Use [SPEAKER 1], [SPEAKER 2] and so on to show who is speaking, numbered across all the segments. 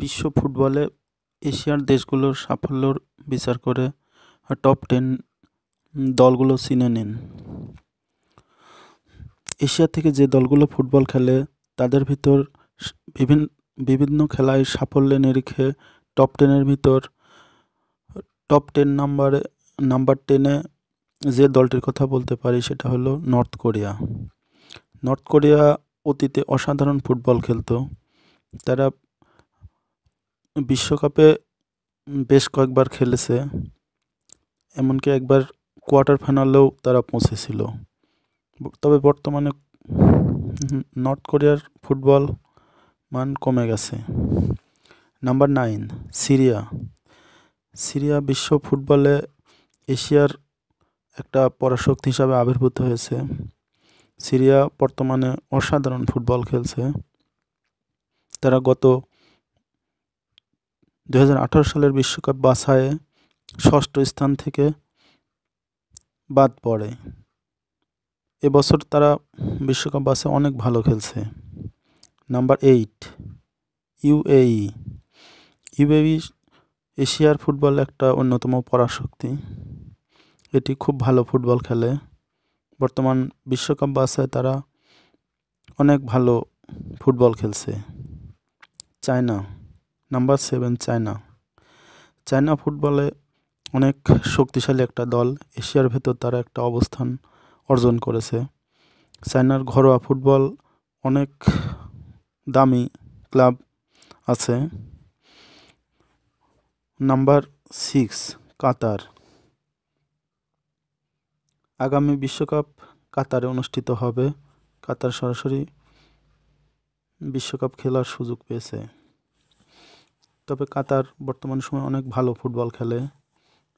[SPEAKER 1] বিশ্ব ফুটবলে এশিয়ার দেশগুলোর সাফল্যর বিচার করে টপ টেন দলগুলো চিনে নিন এশিয়া থেকে যে দলগুলো ফুটবল খেলে তাদের ভিতর বিভিন্ন বিভিন্ন খেলায় সাফল্যের নিরিখে টপ টেনের ভিতর টপ টেন নাম্বারে নাম্বার টেনে যে দলটির কথা বলতে পারি সেটা হলো নর্থ কোরিয়া নর্থ কোরিয়া অতীতে অসাধারণ ফুটবল খেলতো তারা বিশ্বকাপে বেশ কয়েকবার খেলেছে এমনকি একবার কোয়ার্টার ফাইনালেও তারা পৌঁছেছিল তবে বর্তমানে নর্থ কোরিয়ার ফুটবল মান কমে গেছে নাম্বার নাইন সিরিয়া সিরিয়া বিশ্ব ফুটবলে এশিয়ার একটা পরাশক্তি হিসাবে আবির্ভূত হয়েছে সিরিয়া বর্তমানে অসাধারণ ফুটবল খেলছে তারা গত দু সালের বিশ্বকাপ বাছায়ে ষষ্ঠ স্থান থেকে বাদ পড়ে এবছর তারা বিশ্বকাপ বাসে অনেক ভালো খেলছে নাম্বার এইট ইউএই ইউএই এশিয়ার ফুটবল একটা অন্যতম পরাশক্তি এটি খুব ভালো ফুটবল খেলে বর্তমান বিশ্বকাপ বাসায় তারা অনেক ভালো ফুটবল খেলছে China number seven China China ফুটবলে অনেক শক্তিশালী একটা দল এশিয়ার ভেতর তারা একটা অবস্থান অর্জন করেছে চায়নার ঘরোয়া ফুটবল অনেক দামি ক্লাব আছে নাম্বার সিক্স কাতার আগামী বিশ্বকাপ কাতারে অনুষ্ঠিত হবে কাতার সরাসরি বিশ্বকাপ খেলার সুযোগ পেয়েছে তবে কাতার বর্তমান সময়ে অনেক ভালো ফুটবল খেলে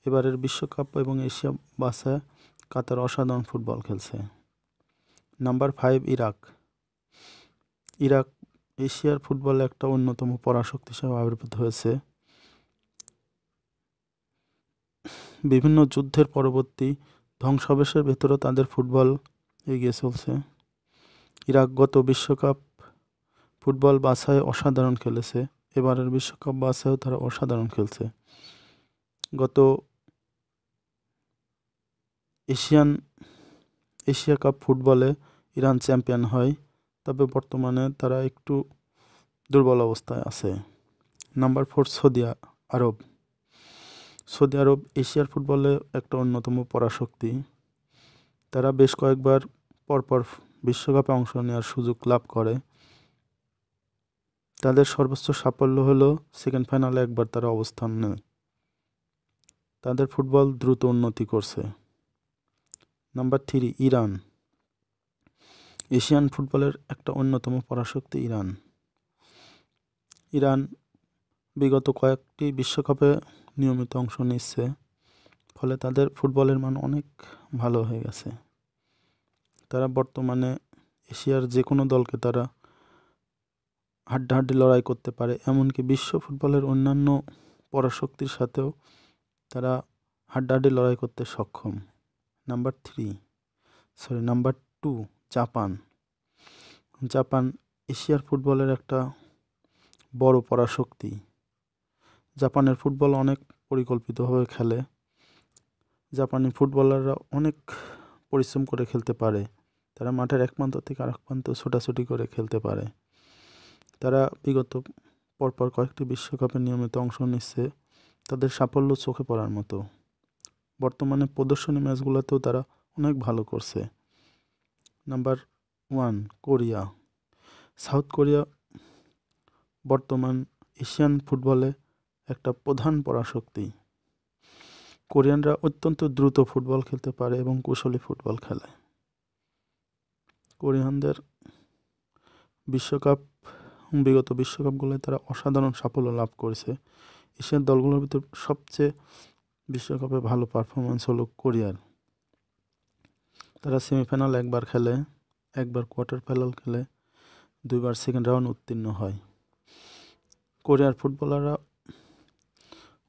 [SPEAKER 1] এবারের বিশ্বকাপ এবং এশিয়া বাসা কাতার অসাধারণ ফুটবল খেলছে নাম্বার ফাইভ ইরাক ইরাক এশিয়ার ফুটবলে একটা অন্যতম পরাশক্তি হিসাবে আবির্ভূত হয়েছে বিভিন্ন যুদ্ধের পরবর্তী ধ্বংসাবেশের ভেতরে তাদের ফুটবল এগিয়ে চলছে ইরাক গত বিশ্বকাপ ফুটবল বাছায় অসাধারণ খেলেছে এবারের বিশ্বকাপ বাসেও তারা অসাধারণ খেলছে গত এশিয়ান এশিয়া কাপ ফুটবলে ইরান চ্যাম্পিয়ন হয় তবে বর্তমানে তারা একটু দুর্বল অবস্থায় আছে number four Saudi Arab Saudi Arab এশিয়ার ফুটবলে একটা অন্যতম পরাশক্তি তারা বেশ কয়েকবার পরপর বিশ্বকাপে অংশ নেওয়ার সুযোগ লাভ করে তাদের সর্বোচ্চ সাফল্য হলো সেকেন্ড ফাইনালে একবার তারা অবস্থান নেয় তাদের ফুটবল দ্রুত উন্নতি করছে নাম্বার থ্রি ইরান এশিয়ান ফুটবলের একটা অন্যতম পরাশক্তি ইরান ইরান বিগত কয়েকটি বিশ্বকাপে নিয়মিত অংশ নিচ্ছে ফলে তাদের ফুটবলের মান অনেক ভালো হয়ে গেছে তারা বর্তমানে এশিয়ার যে কোনো দলকে তারা হাড্ডাহাড্ডি লড়াই করতে পারে এমনকি বিশ্ব ফুটবলের অন্যান্য পরাশক্তির সাথেও তারা হাড্ডাহাড্ডি লড়াই করতে সক্ষম number three sorry number two Japan Japan এশিয়ার ফুটবলের একটা বড় পরাশক্তি জাপানের ফুটবল অনেক পরিকল্পিতভাবে খেলে জাপানি ফুটবলাররা অনেক পরিশ্রম করে খেলতে পারে তারা মাঠের এক প্রান্ত থেকে আরেক প্রান্ত ছোটাছুটি করে খেলতে পারে তারা বিগত পরপর কয়েকটি বিশ্বকাপে নিয়মিত অংশ নিচ্ছে তাদের সাফল্য চোখে পড়ার মতো বর্তমানে প্রদর্শনী ম্যাচগুলোতেও তারা অনেক ভালো করছে number one Korea south Korea বর্তমান এশিয়ান ফুটবলে একটা প্রধান পরাশক্তি কোরিয়ানরা অত্যন্ত দ্রুত ফুটবল খেলতে পারে এবং কুশলী ফুটবল খেলে কোরিয়ানদের বিশ্বকাপ বিগত বিশ্বকাপগুলোয় তারা অসাধারণ সাফল্য লাভ করেছে এশিয়ার দলগুলোর ভিতর সবচেয়ে বিশ্বকাপে ভালো পারফরমেন্স হলো কোরিয়ার তারা সেমিফাইনাল একবার খেলে একবার কোয়ার্টার ফাইনাল খেলে দুইবার সেকেন্ড রাউন্ড উত্তীর্ণ হয় কোরিয়ার ফুটবলাররা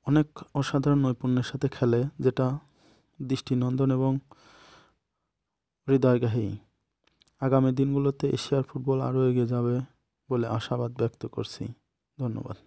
[SPEAKER 1] অনেক অসাধারণ নৈপুণ্যের সাথে খেলে যেটা দৃষ্টিনন্দন এবং হৃদয়গাহী আগামী দিনগুলোতে এশিয়ার ফুটবল আরও এগিয়ে যাবে বলে আশাবাদ ব্যক্ত করছি ধন্যবাদ